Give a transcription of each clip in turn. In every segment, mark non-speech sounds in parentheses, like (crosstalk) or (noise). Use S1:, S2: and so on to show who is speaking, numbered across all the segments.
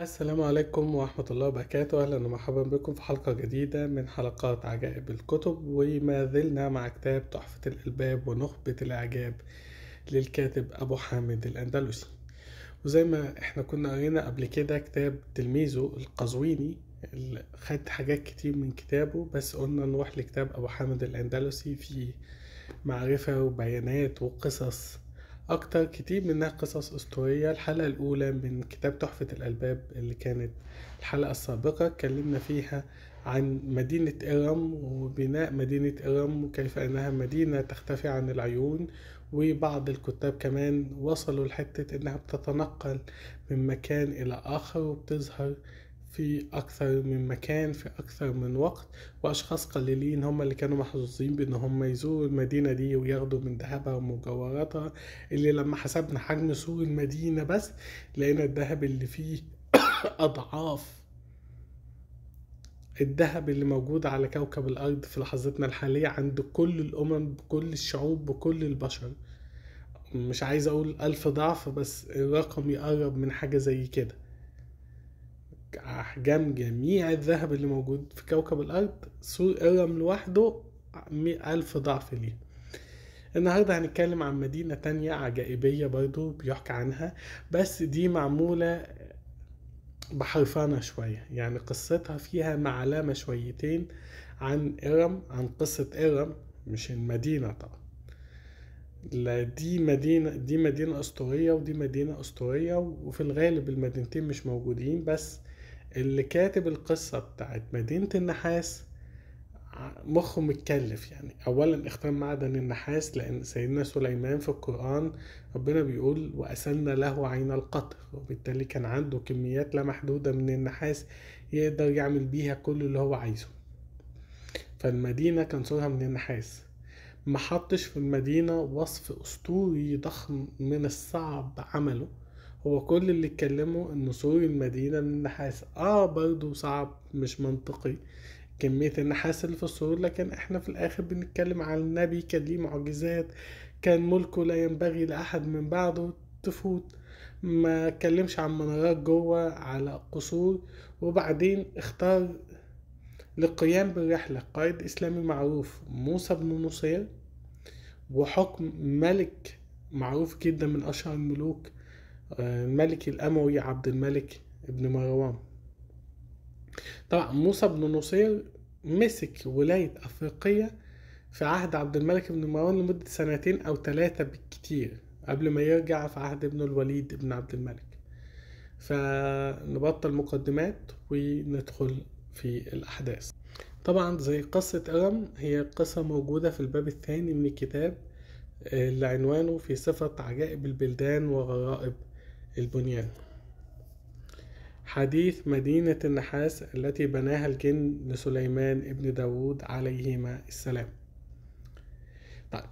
S1: السلام عليكم ورحمة الله وبركاته أهلا ومرحبا بكم في حلقة جديدة من حلقات عجائب الكتب وما زلنا مع كتاب تحفة الألباب ونخبة الإعجاب للكاتب أبو حامد الأندلسي وزي ما احنا كنا قرينا قبل كده كتاب تلميذه القزويني خد حاجات كتير من كتابه بس قلنا نروح لكتاب أبو حامد الأندلسي فيه معرفة وبيانات وقصص أكتر كتير منها قصص أسطورية الحلقة الأولى من كتاب تحفة الألباب اللي كانت الحلقة السابقة اتكلمنا فيها عن مدينة إرم وبناء مدينة إرم وكيف أنها مدينة تختفي عن العيون وبعض الكتاب كمان وصلوا لحتة إنها بتتنقل من مكان إلى آخر وبتظهر في أكثر من مكان في أكثر من وقت وأشخاص قليلين هم اللي كانوا محظوظين بإن هم يزوروا المدينة دي وياخدوا من ذهبها ومجوهراتها اللي لما حسبنا حجم سور المدينة بس لقينا الذهب اللي فيه (coughs) أضعاف الذهب اللي موجود على كوكب الأرض في لحظتنا الحالية عند كل الأمم بكل الشعوب بكل البشر مش عايز أقول ألف ضعف بس الرقم يقرب من حاجة زي كده أحجام جميع الذهب اللي موجود في كوكب الأرض سور إرم لوحده ألف ضعف ليه النهاردة هنتكلم عن مدينة تانية عجائبية برضو بيحكى عنها بس دي معمولة بحرفانة شوية يعني قصتها فيها معلمة شويتين عن إرم عن قصة إرم مش المدينة طبعا لا دي مدينة دي مدينة أسطورية ودي مدينة أسطورية وفي الغالب المدينتين مش موجودين بس اللي كاتب القصة بتاعت مدينة النحاس مخه متكلف يعني اولا اختار معدن النحاس لان سيدنا سليمان في القران ربنا بيقول واسلنا له عين القطر وبالتالي كان عنده كميات لا محدوده من النحاس يقدر يعمل بيها كل اللي هو عايزه فالمدينه كان صورها من النحاس محطش في المدينه وصف اسطوري ضخم من الصعب عمله هو كل اللي اتكلموا ان سور المدينة من النحاس اه برضو صعب مش منطقي كمية النحاس اللي في السور لكن احنا في الاخر بنتكلم عن النبي كان ليه معجزات كان ملكه لا ينبغي لأحد من بعده تفوت ما اتكلمش عن منارات جوه على قصور وبعدين اختار للقيام بالرحلة قائد إسلامي معروف موسى بن نصير وحكم ملك معروف جدا من أشهر الملوك الملك آه، الأموي عبد الملك بن مروان طبعا موسى بن نصير مسك ولاية أفريقية في عهد عبد الملك بن مروان لمدة سنتين أو ثلاثة بالكتير قبل ما يرجع في عهد ابن الوليد بن عبد الملك فنبطل مقدمات وندخل في الأحداث طبعا زي قصة أرم هي قصة موجودة في الباب الثاني من الكتاب اللي آه، عنوانه في صفة عجائب البلدان وغرائب البنيان حديث مدينة النحاس التي بناها الجن لسليمان ابن داود عليهما السلام طيب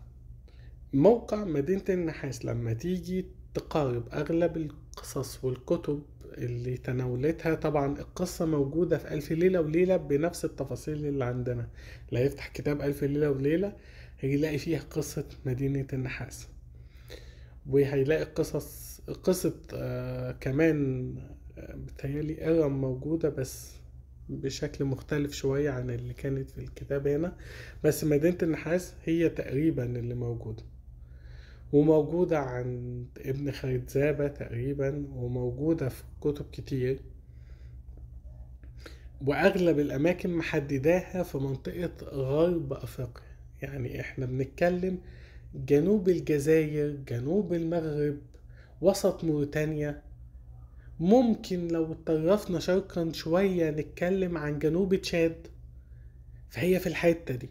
S1: موقع مدينة النحاس لما تيجي تقارب أغلب القصص والكتب اللي تناولتها طبعا القصة موجودة في ألف ليلة وليلة بنفس التفاصيل اللي عندنا لا يفتح كتاب ألف ليلة وليلة هيلاقي فيها قصة مدينة النحاس وهيلاقي قصص قصة آه، كمان آه، بتهيألي إرم موجودة بس بشكل مختلف شوية عن اللي كانت في الكتاب هنا بس مدينة النحاس هي تقريبا اللي موجودة وموجودة عند ابن خردزابة تقريبا وموجودة في كتب كتير وأغلب الأماكن محدداها في منطقة غرب أفريقيا يعني إحنا بنتكلم جنوب الجزائر جنوب المغرب وسط موريتانيا ممكن لو اتطرفنا شرقا شوية نتكلم عن جنوب تشاد فهي في الحتة دي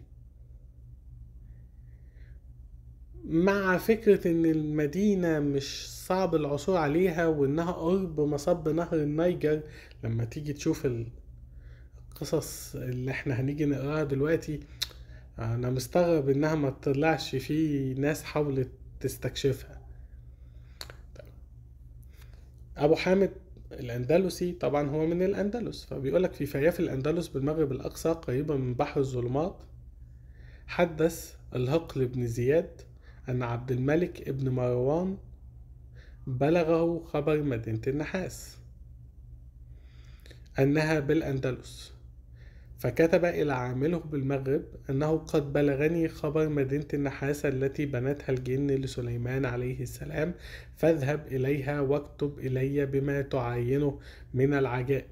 S1: مع فكرة ان المدينة مش صعب العثور عليها وانها قرب مصب نهر النيجر لما تيجي تشوف القصص اللي احنا هنيجي نقراها دلوقتي انا مستغرب انها ما تطلعش في ناس حاولت تستكشفها ابو حامد الاندلسي طبعا هو من الاندلس فبيقول لك في فياف الاندلس بالمغرب الاقصى قريبا من بحر الظلمات حدث الهقل بن زياد ان عبد الملك ابن مروان بلغه خبر مدينه النحاس انها بالاندلس فكتب إلى عامله بالمغرب أنه قد بلغني خبر مدينة النحاسة التي بنتها الجن لسليمان عليه السلام فاذهب إليها واكتب إلي بما تعينه من العجائب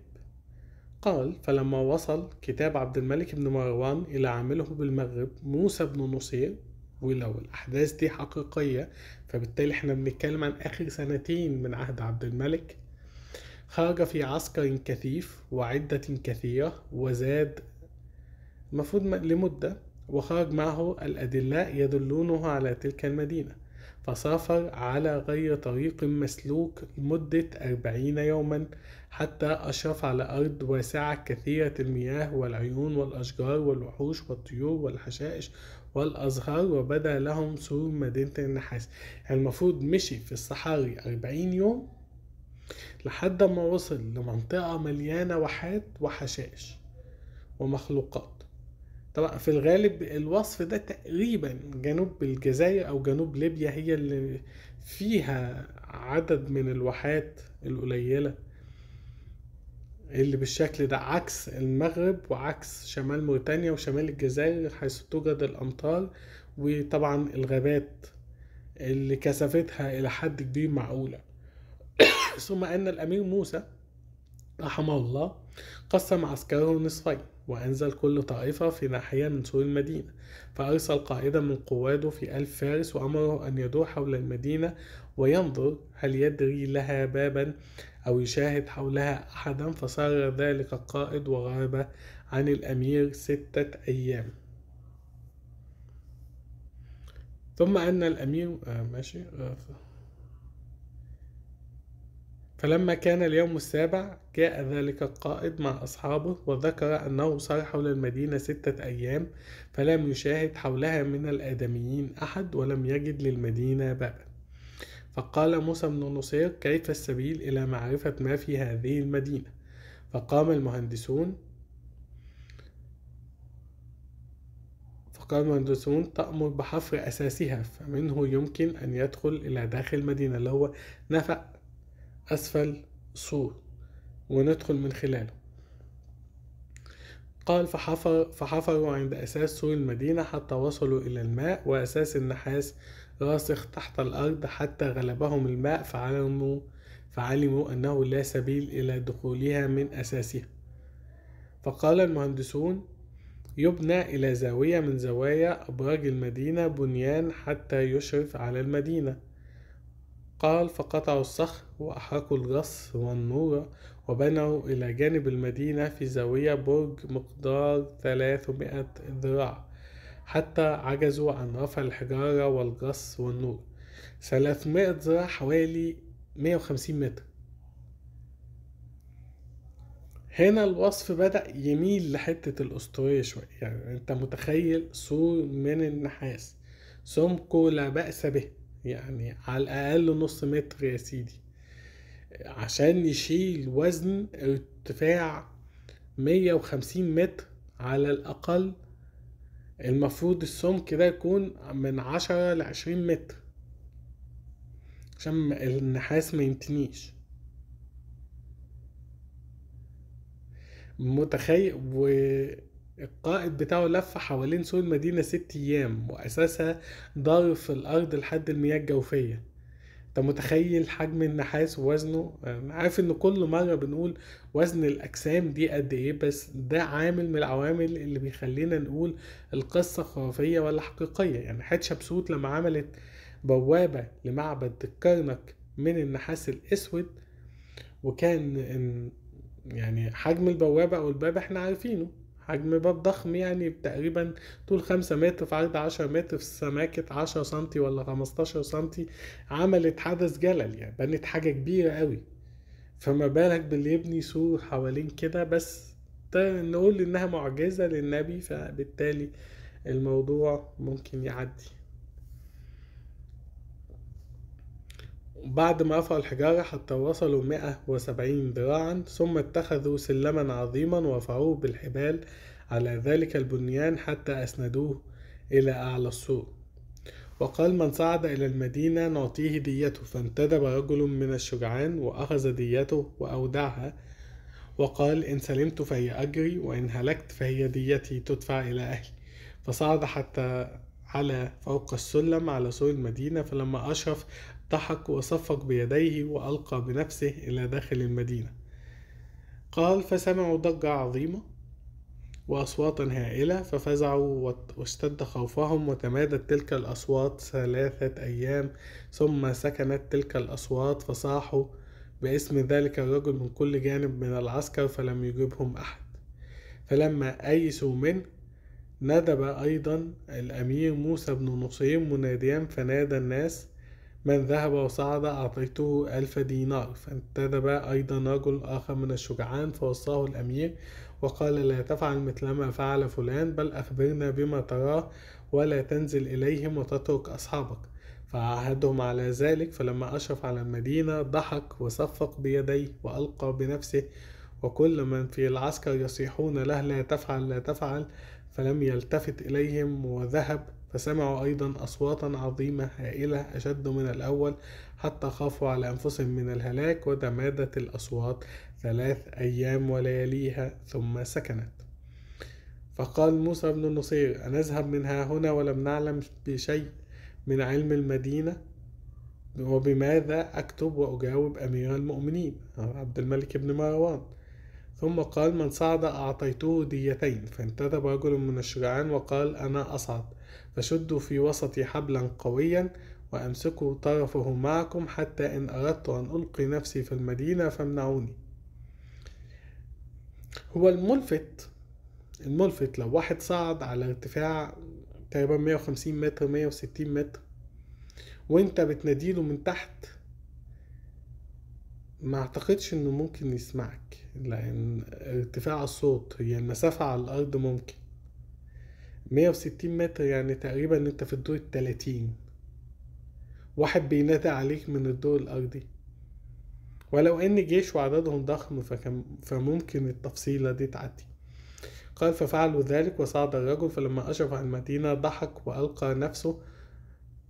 S1: قال فلما وصل كتاب عبد الملك بن مروان إلى عامله بالمغرب موسى بن نصير ولو الأحداث دي حقيقية فبالتالي احنا بنتكلم عن آخر سنتين من عهد عبد الملك خرج في عسكر كثيف وعدة كثيرة وزاد المفروض لمدة وخرج معه الأدلاء يدلونه على تلك المدينة فسافر على غير طريق مسلوك لمدة أربعين يوما حتى أشرف على أرض واسعة كثيرة المياه والعيون والأشجار والوحوش والطيور والحشائش والأزهار وبدا لهم سور مدينة النحاس يعني المفروض مشي في الصحاري أربعين يوم لحد ما وصل لمنطقة مليانة واحات وحشائش ومخلوقات طبعا في الغالب الوصف ده تقريبا جنوب الجزائر او جنوب ليبيا هي اللي فيها عدد من الواحات القليله اللي بالشكل ده عكس المغرب وعكس شمال موريتانيا وشمال الجزائر حيث توجد الامطار وطبعا الغابات اللي كثافتها الى حد كبير معقوله ثم أن الأمير موسى رحمه الله قسم عسكره نصفين وأنزل كل طائفة في ناحية من سور المدينة فأرسل قائدا من قواده في ألف فارس وأمره أن يدور حول المدينة وينظر هل يدري لها بابا أو يشاهد حولها أحدا فصار ذلك القائد وغاب عن الأمير ستة أيام ثم أن الأمير آه ماشي آه فلما كان اليوم السابع جاء ذلك القائد مع أصحابه وذكر أنه سار حول المدينة ستة أيام فلم يشاهد حولها من الآدميين أحد ولم يجد للمدينة بابا فقال موسى بن نصير كيف السبيل إلى معرفة ما في هذه المدينة فقام المهندسون فقال المهندسون تأمر بحفر أساسها فمنه يمكن أن يدخل إلى داخل المدينة اللي هو نفق أسفل سور وندخل من خلاله قال فحفر فحفروا عند أساس سور المدينة حتى وصلوا إلى الماء وأساس النحاس راسخ تحت الأرض حتى غلبهم الماء فعلموا فعلموا أنه لا سبيل إلى دخولها من أساسها فقال المهندسون يبنى إلى زاوية من زوايا أبراج المدينة بنيان حتى يشرف على المدينة قال فقطعوا الصخر وأحرقوا الغص والنور وبنوا إلى جانب المدينة في زاوية برج مقدار ثلاثمائة ذراع حتى عجزوا عن رفع الحجارة والغص والنور ثلاثمائة ذراع حوالي وخمسين متر هنا الوصف بدأ يميل لحتة الأسطورية شوية يعني أنت متخيل سور من النحاس سمكه لا بأس به يعني على الأقل نص متر يا سيدي عشان يشيل وزن ارتفاع 150 متر على الأقل المفروض السمك ده يكون من عشرة لعشرين متر عشان النحاس ما ينتنيش متخيل و القائد بتاعه لف حوالين سور المدينة ست أيام وأساسها دار في الأرض لحد المياه الجوفية أنت متخيل حجم النحاس ووزنه؟ أنا عارف إن كل مرة بنقول وزن الأجسام دي قد إيه بس ده عامل من العوامل اللي بيخلينا نقول القصة خرافية ولا حقيقية يعني حتشبسوت لما عملت بوابة لمعبد الكرنك من النحاس الأسود وكان يعني حجم البوابة أو الباب إحنا عارفينه حجم باب ضخم يعني تقريبا طول خمسة متر في عرض عشرة متر في سماكة عشرة سنتي ولا خمستاشر سنتي عملت حدث جلل يعني بنت حاجة كبيرة قوي فما بالك باللي يبني سور حوالين كده بس نقول انها معجزة للنبي فبالتالي الموضوع ممكن يعدي بعد ما رفعوا الحجارة حتى وصلوا 170 ذراعا ثم اتخذوا سلما عظيما ورفعوه بالحبال على ذلك البنيان حتى أسندوه إلى أعلى السور وقال من صعد إلى المدينة نعطيه ديته فانتدب رجل من الشجعان وأخذ ديته وأودعها وقال إن سلمت فهي أجري وإن هلكت فهي ديتي تدفع إلى أهلي فصعد حتى على فوق السلم على سور المدينة فلما أشرف ضحك وصفق بيديه وألقى بنفسه إلى داخل المدينة قال فسمعوا ضجة عظيمة وأصواتا هائلة ففزعوا واشتد خوفهم وتمادت تلك الأصوات ثلاثة أيام ثم سكنت تلك الأصوات فصاحوا باسم ذلك الرجل من كل جانب من العسكر فلم يجيبهم أحد فلما أيسوا منه ندب أيضا الأمير موسى بن نصير مناديا فنادى الناس من ذهب وصعد أعطيته ألف دينار فانتدب أيضا رجل آخر من الشجعان فوصاه الأمير وقال لا تفعل مثلما فعل فلان بل أخبرنا بما تراه ولا تنزل إليهم وتترك أصحابك فعاهدهم على ذلك فلما أشرف على المدينة ضحك وصفق بيديه وألقى بنفسه وكل من في العسكر يصيحون له لا تفعل لا تفعل فلم يلتفت إليهم وذهب فسمعوا أيضا أصواتا عظيمة هائلة أشد من الأول حتى خافوا على أنفسهم من الهلاك وتمادت الأصوات ثلاث أيام ولياليها ثم سكنت فقال موسى بن النصير أنذهب منها هنا ولم نعلم بشيء من علم المدينة وبماذا أكتب وأجاوب أمير المؤمنين عبد الملك بن مروان ثم قال من صعد أعطيته ديتين فانتدب رجل من الشجعان وقال أنا أصعد فشدوا في وسطي حبلا قويا وأمسكوا طرفه معكم حتى إن أردت أن ألقي نفسي في المدينة فامنعوني هو الملفت الملفت لو واحد صعد على ارتفاع تقريبا 150 متر 160 متر وانت بتناديله من تحت ما اعتقدش انه ممكن يسمعك لان ارتفاع الصوت هي المسافة على الارض ممكن مية وستين متر يعني تقريبا انت في الدور التلاتين واحد بينادى عليك من الدور الأرضي ولو إن جيش وعددهم ضخم فكان فممكن التفصيلة دي تعدي قال ففعلوا ذلك وصعد الرجل فلما أشرف على المدينة ضحك وألقى نفسه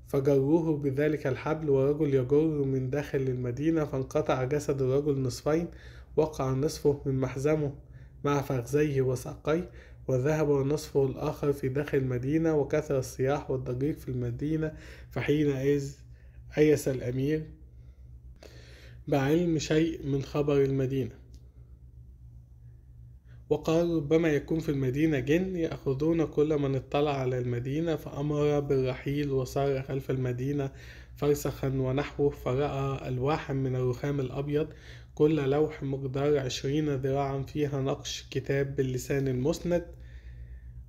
S1: فجروه بذلك الحبل ورجل يجر من داخل المدينة فانقطع جسد الرجل نصفين وقع نصفه من محزمه مع فخذيه وساقيه وذهب نصفه الآخر في داخل المدينة وكثر الصياح والضجيج في المدينة فحينئذ أيس الأمير بعلم شيء من خبر المدينة وقال ربما يكون في المدينة جن يأخذون كل من اطلع على المدينة فأمر بالرحيل وسار خلف المدينة فرسخا ونحوه فرأى ألواحا من الرخام الأبيض كل لوح مقدار عشرين ذراعا فيها نقش كتاب باللسان المسند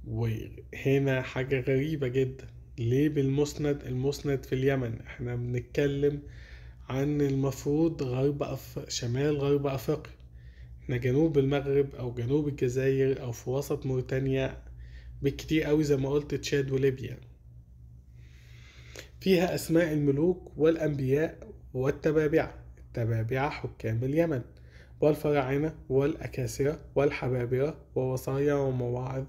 S1: وهنا حاجة غريبة جدا ليه بالمسند المسند في اليمن احنا بنتكلم عن المفروض غرب أف... شمال غرب أفريقيا احنا جنوب المغرب أو جنوب الجزائر أو في وسط موريتانيا بكتير أوي زي ما قلت تشاد وليبيا فيها أسماء الملوك والأنبياء والتبابعة تبابع حكام اليمن والفراعنة والأكاسرة والحبابرة ووصايا ومواعظ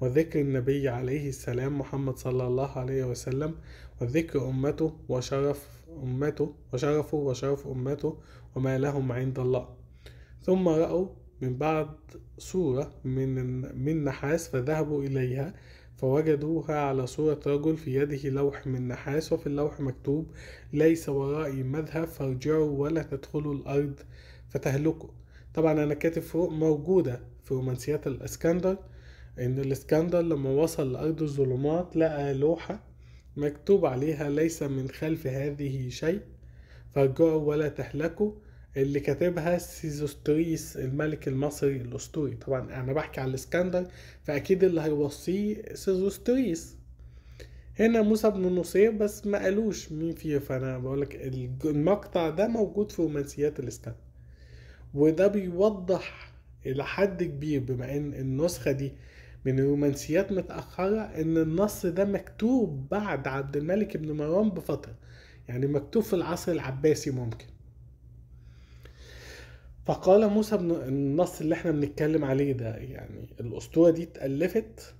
S1: وذكر النبي عليه السلام محمد صلى الله عليه وسلم وذكر أمته وشرف أمته وشرفه وشرف أمته وما لهم عند الله ثم رأوا من بعد صورة من, من نحاس فذهبوا إليها فوجدوها على صورة رجل في يده لوح من نحاس وفي اللوح مكتوب ليس ورائي مذهب فارجعوا ولا تدخلوا الأرض فتهلكوا طبعا أنا كاتب فوق موجودة في رومانسيات الإسكندر إن الإسكندر لما وصل لأرض الظلمات لقى لوحة مكتوب عليها ليس من خلف هذه شيء فارجعوا ولا تهلكوا اللي كاتبها سيزوستريس الملك المصري الاسطوري طبعا انا بحكي على الاسكندر فاكيد اللي هيوصيه سيزوستريس هنا موسى بن نصير بس ما قالوش مين فيه فانا بقولك المقطع ده موجود في رومانسيات الاسكندر وده بيوضح الى حد كبير بما ان النسخه دي من رومانسيات متأخرة إن النص ده مكتوب بعد عبد الملك بن مروان بفترة يعني مكتوب في العصر العباسي ممكن فقال موسى بن النص اللي احنا بنتكلم عليه ده يعني الأسطورة دي اتألفت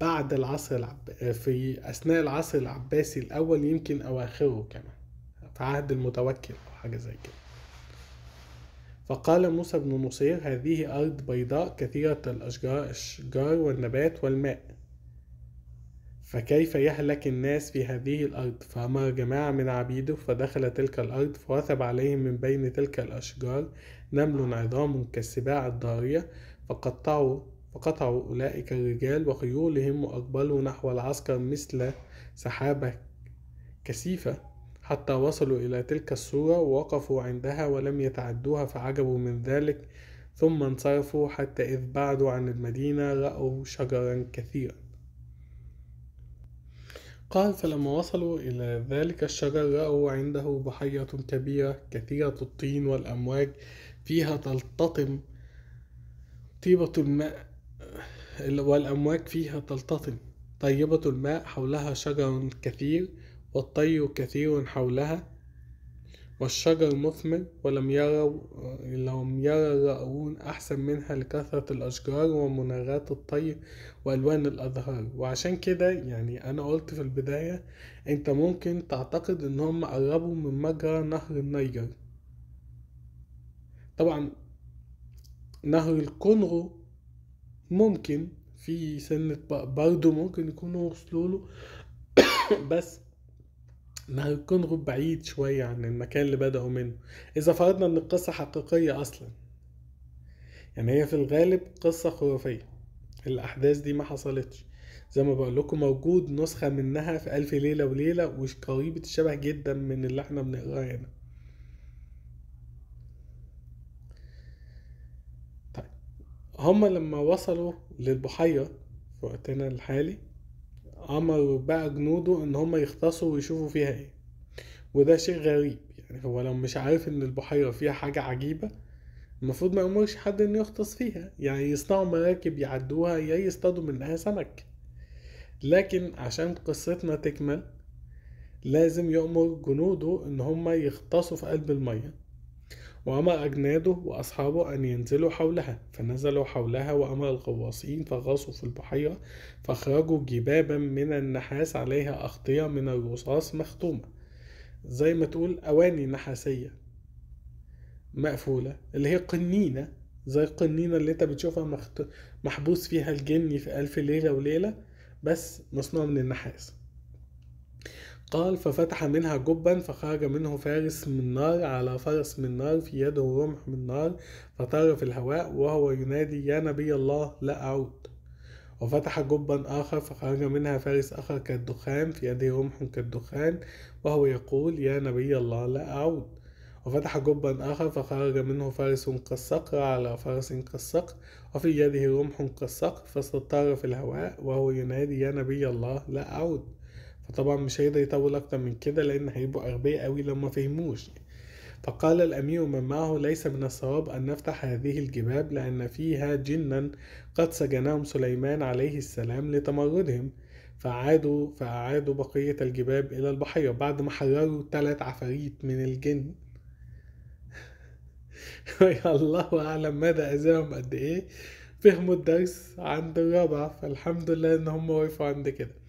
S1: بعد العصر العب... في أثناء العصر العباسي الأول يمكن أو آخره كمان في عهد المتوكل أو حاجة زي كده فقال موسى بن نصير هذه أرض بيضاء كثيرة الأشجار والنبات والماء فكيف يهلك الناس في هذه الأرض فأمر جماعة من عبيده فدخل تلك الأرض فوثب عليهم من بين تلك الأشجار نمل عظام كالسباع الضارية فقطعوا فقطعوا أولئك الرجال وخيولهم وأقبلوا نحو العسكر مثل سحابة كثيفة حتى وصلوا إلى تلك الصورة ووقفوا عندها ولم يتعدوها فعجبوا من ذلك ثم انصرفوا حتى إذ بعدوا عن المدينة رأوا شجرا كثيرا قال فلما وصلوا إلى ذلك الشجر رأوا عنده بحيرة كبيرة كثيرة الطين والأمواج فيها تلتطم طيبة الماء والأمواج فيها تلتطم طيبة الماء حولها شجر كثير والطير كثير حولها والشجر مثمر ولم يروا لم يرى رأوون أحسن منها لكثرة الأشجار ومناغات الطير وألوان الأزهار وعشان كده يعني أنا قلت في البداية أنت ممكن تعتقد إن قربوا من مجرى نهر النيجر طبعا نهر الكونغو ممكن في سنة برضه ممكن يكونوا وصلوا له (coughs) بس ما هيكون غب بعيد شوية عن المكان اللي بدأوا منه إذا فرضنا إن القصة حقيقية أصلا يعني هي في الغالب قصة خرافية الأحداث دي ما حصلتش زي ما بقول لكم موجود نسخة منها في ألف ليلة وليلة وقريبة الشبه جدا من اللي احنا بنقراه هنا طيب هما لما وصلوا للبحيرة في وقتنا الحالي امر بقى جنوده ان هم يغطسوا ويشوفوا فيها ايه وده شيء غريب يعني هو لو مش عارف ان البحيرة فيها حاجة عجيبة المفروض ما يأمرش حد انه يغطس فيها يعني يصنعوا مراكب يعدوها يا يصطادوا منها سمك لكن عشان قصتنا تكمل لازم يأمر جنوده ان هم يغطسوا في قلب المية وأمر أجناده وأصحابه أن ينزلوا حولها فنزلوا حولها وأمر الغواصين فغاصوا في البحيرة فأخرجوا جبابا من النحاس عليها أغطية من الرصاص مختومة زي ما تقول أواني نحاسية مقفولة اللي هي قنينة زي القنينة اللي انت بتشوفها مخت... محبوس فيها الجن في ألف ليلة وليلة بس مصنوع من النحاس قال ففتح منها جبا فخرج منه فارس من نار على فرس من نار في يده رمح من نار فطار في الهواء وهو ينادي يا نبي الله لا أعود وفتح جبا آخر فخرج منها فارس آخر كالدخان في يده رمح كالدخان وهو يقول يا نبي الله لا أعود وفتح جبا آخر فخرج منه فارس كالصقر على فرس كالصقر وفي يده رمح كالصقر فاستطار في الهواء وهو ينادي يا نبي الله لا أعود فطبعا مش هيقدر يطول أكتر من كده لأن هيبقوا أغبياء أوي لو مفهموش فقال الأمير من معه ليس من الصواب أن نفتح هذه الجباب لأن فيها جنا قد سجنهم سليمان عليه السلام لتمردهم فأعادوا فأعادوا بقية الجباب إلى البحيرة بعد ما حرروا تلات عفاريت من الجن (laughs) الله أعلم ماذا أذاهم قد إيه فهموا الدرس عند الرابع فالحمد لله إن هم وقفوا عند كده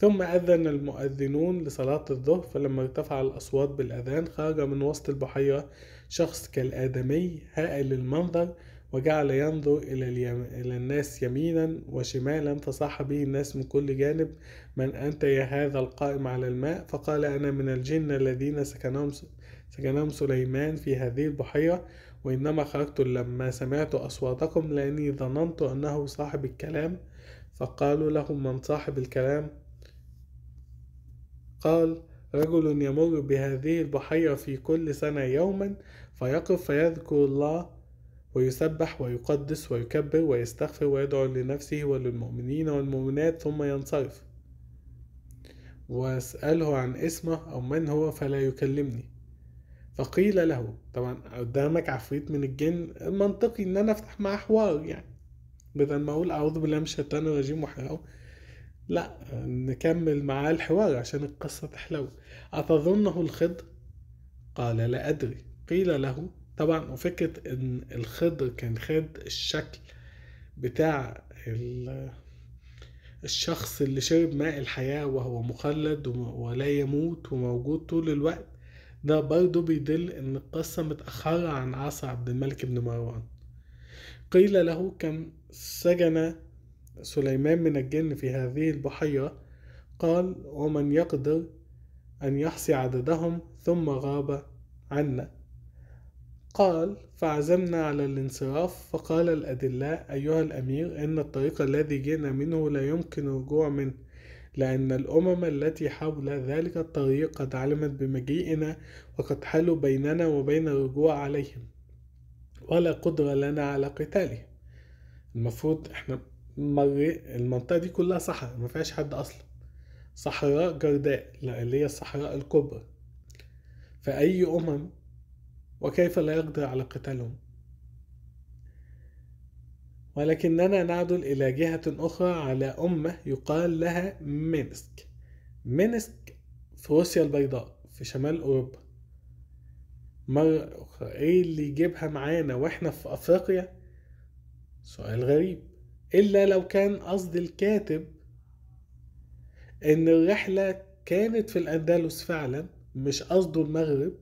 S1: ثم أذن المؤذنون لصلاة الظهر فلما ارتفع الأصوات بالأذان خرج من وسط البحيرة شخص كالآدمي هائل المنظر وجعل ينظر إلى, اليم... إلى الناس يمينا وشمالا فصاح به الناس من كل جانب من أنت يا هذا القائم على الماء فقال أنا من الجن الذين سكنهم, سكنهم سليمان في هذه البحيرة وإنما خرجت لما سمعت أصواتكم لأني ظننت أنه صاحب الكلام فقالوا له من صاحب الكلام قال رجل يمر بهذه البحيرة في كل سنة يوما فيقف فيذكر الله ويسبح ويقدس ويكبر ويستغفر ويدعو لنفسه وللمؤمنين والمؤمنات ثم ينصرف واسأله عن اسمه أو من هو فلا يكلمني فقيل له طبعا قدامك عفريت من الجن المنطقي إن أنا أفتح معاه حوار يعني بدل ما أقول أعوذ بالله من الشيطان الرجيم وأحرقه لا نكمل معاه الحوار عشان القصة تحلو أتظنه الخضر؟ قال لا أدري قيل له طبعا وفكرة إن الخضر كان خد الشكل بتاع الشخص اللي شرب ماء الحياة وهو مخلد ولا يموت وموجود طول الوقت ده برضه بيدل إن القصة متأخرة عن عصر عبد الملك بن مروان قيل له كم سجن سليمان من الجن في هذه البحيرة قال ومن يقدر أن يحصي عددهم ثم غاب عنا قال فعزمنا على الانصراف فقال الأدلاء أيها الأمير إن الطريق الذي جئنا منه لا يمكن الرجوع منه لأن الأمم التي حول ذلك الطريق قد علمت بمجيئنا وقد حلوا بيننا وبين الرجوع عليهم ولا قدرة لنا على قتالهم المفروض احنا المنطقه دي كلها صحراء ما فيهاش حد اصلا صحراء جرداء اللي هي الصحراء الكبرى فاي امم وكيف لا يقدر على قتالهم ولكننا نعدل إلى جهة أخرى على أمة يقال لها مينسك مينسك في روسيا البيضاء في شمال أوروبا مرة أخرى إيه اللي يجيبها معانا وإحنا في أفريقيا؟ سؤال غريب إلا لو كان قصد الكاتب إن الرحلة كانت في الأندلس فعلا مش قصده المغرب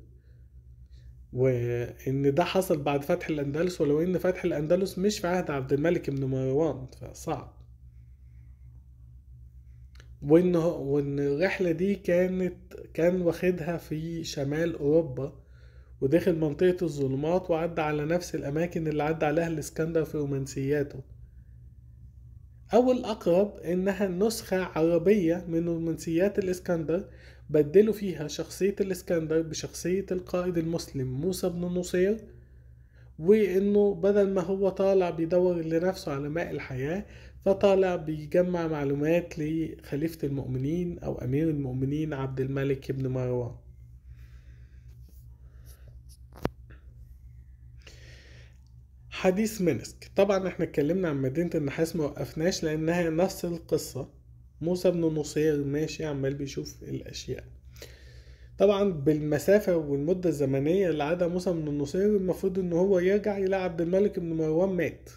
S1: وإن ده حصل بعد فتح الأندلس ولو إن فتح الأندلس مش في عهد عبد الملك بن مروان فصعب وإن وإن الرحلة دي كانت كان واخدها في شمال أوروبا ودخل منطقة الظلمات وعدى على نفس الأماكن اللي عدى عليها الإسكندر في رومانسياته أو الأقرب إنها نسخة عربية من رومانسيات الإسكندر بدلوا فيها شخصية الإسكندر بشخصية القائد المسلم موسى بن نصير وإنه بدل ما هو طالع بيدور لنفسه على ماء الحياة فطالع بيجمع معلومات لخليفة المؤمنين أو أمير المؤمنين عبد الملك بن مروان حديث منسك طبعا احنا اتكلمنا عن مدينة النحاس ما وقفناش لانها نفس القصة موسى بن نصير ماشي عمال بيشوف الاشياء طبعا بالمسافة والمدة الزمنية اللي عدا موسى بن النصير المفروض ان هو يرجع يلاقي عبد الملك بن مروان مات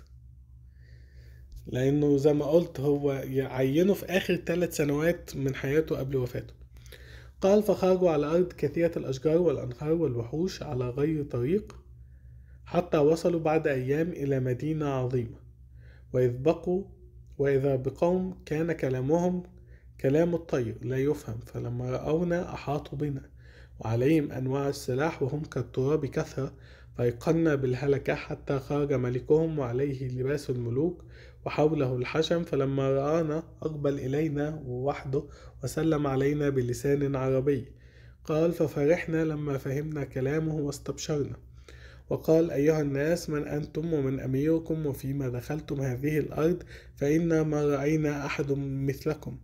S1: لانه زي ما قلت هو يعينه في اخر ثلاث سنوات من حياته قبل وفاته قال فخرجوا على ارض كثيرة الاشجار والانهار والوحوش على غير طريق حتى وصلوا بعد أيام إلى مدينة عظيمة وإذ بقوا وإذا بقوم كان كلامهم كلام الطير لا يفهم فلما رأونا أحاطوا بنا وعليهم أنواع السلاح وهم كالتراب كثرة فأيقنا بالهلكة حتى خرج ملكهم وعليه لباس الملوك وحوله الحشم فلما رآنا أقبل إلينا وحده وسلم علينا بلسان عربي قال ففرحنا لما فهمنا كلامه واستبشرنا وقال أيها الناس من أنتم ومن أميركم وفيما دخلتم هذه الأرض فإنا ما رأينا أحد مثلكم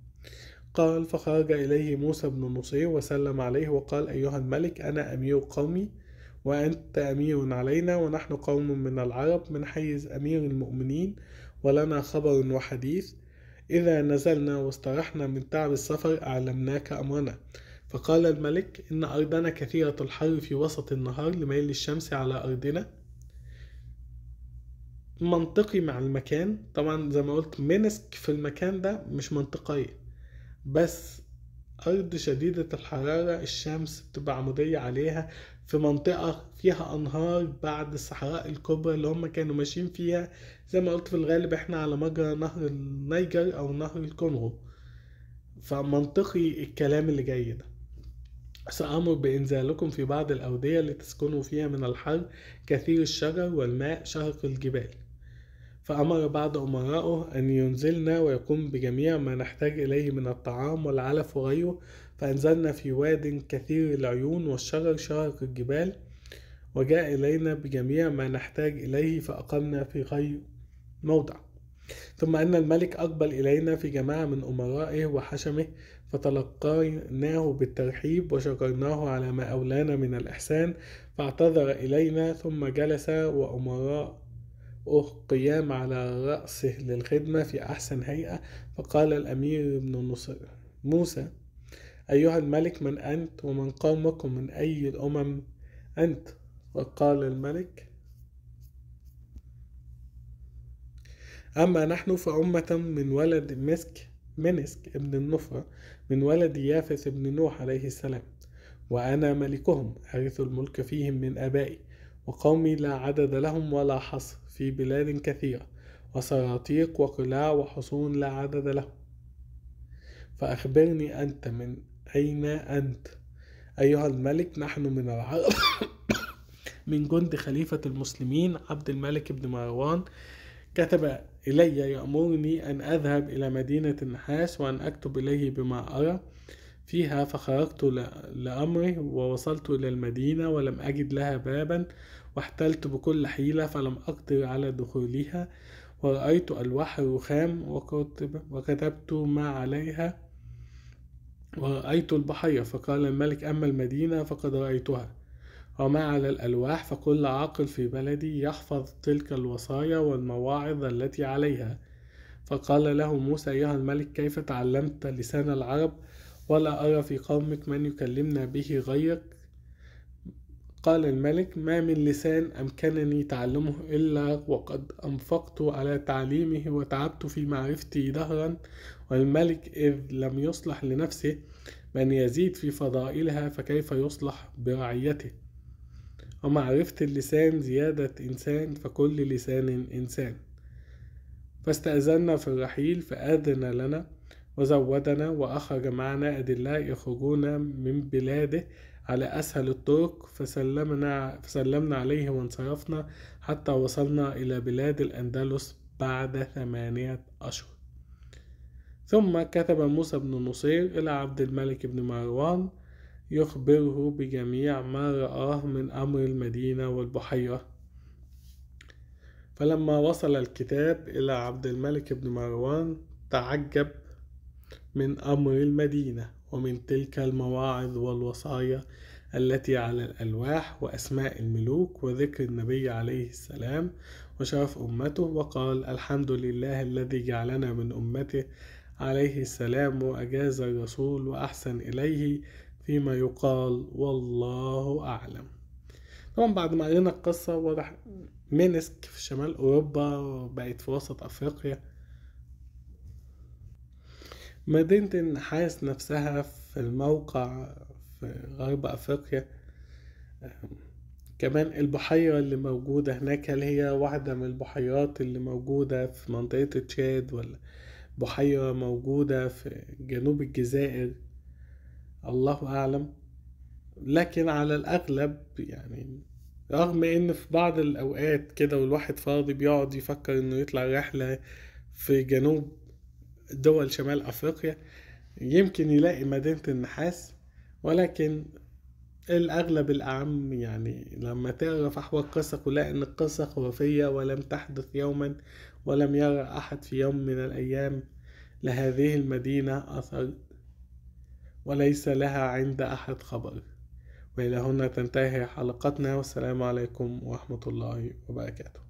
S1: قال فخرج إليه موسى بن نصير وسلم عليه وقال أيها الملك أنا أمير قومي وأنت أمير علينا ونحن قوم من العرب من حيز أمير المؤمنين ولنا خبر وحديث إذا نزلنا واسترحنا من تعب السفر أعلمناك أمرنا فقال الملك إن أرضنا كثيرة الحر في وسط النهار لميل الشمس على أرضنا منطقي مع المكان طبعا زي ما قلت مينسك في المكان ده مش منطقية بس أرض شديدة الحرارة الشمس بتبقى عمودية عليها في منطقة فيها أنهار بعد الصحراء الكبرى اللي هم كانوا ماشيين فيها زي ما قلت في الغالب احنا على مجرى نهر النيجر أو نهر الكونغو فمنطقي الكلام اللي جاي ده سآمر بإنزالكم في بعض الأودية لتسكنوا فيها من الحر كثير الشجر والماء شهق الجبال فأمر بعض أمرائه أن ينزلنا ويقوم بجميع ما نحتاج إليه من الطعام والعلف وغيره فأنزلنا في واد كثير العيون والشجر شهق الجبال وجاء إلينا بجميع ما نحتاج إليه فأقمنا في غير موضع ثم أن الملك أقبل إلينا في جماعة من أمرائه وحشمه فتلقيناه بالترحيب وشكرناه على ما أولانا من الإحسان فاعتذر إلينا ثم جلس وأمراء قيام على رأسه للخدمة في أحسن هيئة فقال الأمير ابن موسى أيها الملك من أنت ومن قومك ومن أي الأمم أنت فقال الملك أما نحن فأمة من ولد مسك منسك ابن النفرة من ولد يافث ابن نوح عليه السلام وأنا ملكهم أرث الملك فيهم من أبائي وقومي لا عدد لهم ولا حصر في بلاد كثيرة وسراطيق وقلاع وحصون لا عدد لهم فأخبرني أنت من أين أنت أيها الملك نحن من العرب (coughs) من جند خليفة المسلمين عبد الملك بن مروان كتب إلي يأمرني أن أذهب إلى مدينة النحاس وأن أكتب إليه بما أرى فيها فخرجت لأمره ووصلت إلى المدينة ولم أجد لها بابا واحتلت بكل حيلة فلم أقدر على دخولها ورأيت ألواح الرخام وكتبت ما عليها ورأيت البحيرة فقال الملك أما المدينة فقد رأيتها وما على الألواح فكل عاقل في بلدي يحفظ تلك الوصايا والمواعظ التي عليها فقال له موسى أيها الملك كيف تعلمت لسان العرب ولا أرى في قومك من يكلمنا به غيرك قال الملك ما من لسان أمكنني تعلمه إلا وقد أنفقت على تعليمه وتعبت في معرفته دهرا والملك إذ لم يصلح لنفسه من يزيد في فضائلها فكيف يصلح برعيته ومعرفة اللسان زيادة إنسان فكل لسان إنسان فاستأذنا في الرحيل فأذن لنا وزودنا وأخرج معنا أدلة يخرجون من بلاده على أسهل الطرق فسلمنا, فسلمنا عليه وانصرفنا حتى وصلنا إلى بلاد الأندلس بعد ثمانية أشهر ثم كتب موسى بن نصير إلى عبد الملك بن مروان يخبره بجميع ما رآه من أمر المدينة والبحيرة فلما وصل الكتاب إلى عبد الملك بن مروان تعجب من أمر المدينة ومن تلك المواعظ والوصايا التي على الألواح وأسماء الملوك وذكر النبي عليه السلام وشرف أمته وقال الحمد لله الذي جعلنا من أمته عليه السلام وأجاز الرسول وأحسن إليه فيما يقال والله أعلم طبعا بعد ما قرينا القصة واضح مينسك في شمال أوروبا وبقت في وسط أفريقيا مدينة النحاس نفسها في الموقع في غرب أفريقيا كمان البحيرة اللي موجودة هناك هل هي واحدة من البحيرات اللي موجودة في منطقة تشاد ولا بحيرة موجودة في جنوب الجزائر الله أعلم لكن على الأغلب يعني رغم إن في بعض الأوقات كده والواحد فاضي بيقعد يفكر إنه يطلع رحلة في جنوب دول شمال أفريقيا يمكن يلاقي مدينة النحاس ولكن الأغلب الأعم يعني لما تعرف أحوال القصة ولا إن القصة خرافية ولم تحدث يوما ولم يرى أحد في يوم من الأيام لهذه المدينة أثر وليس لها عند أحد خبر وإلى هنا تنتهي حلقتنا والسلام عليكم ورحمة الله وبركاته